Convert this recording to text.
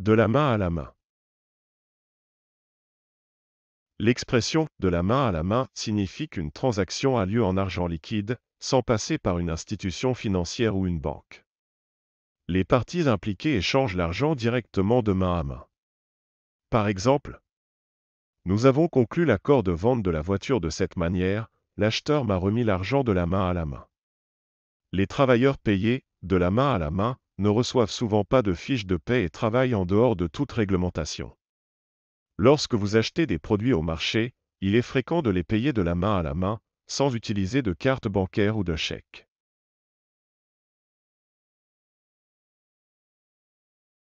De la main à la main. L'expression de la main à la main signifie qu'une transaction a lieu en argent liquide, sans passer par une institution financière ou une banque. Les parties impliquées échangent l'argent directement de main à main. Par exemple, nous avons conclu l'accord de vente de la voiture de cette manière, l'acheteur m'a remis l'argent de la main à la main. Les travailleurs payés, de la main à la main, ne reçoivent souvent pas de fiches de paie et travaillent en dehors de toute réglementation. Lorsque vous achetez des produits au marché, il est fréquent de les payer de la main à la main, sans utiliser de carte bancaire ou de chèque.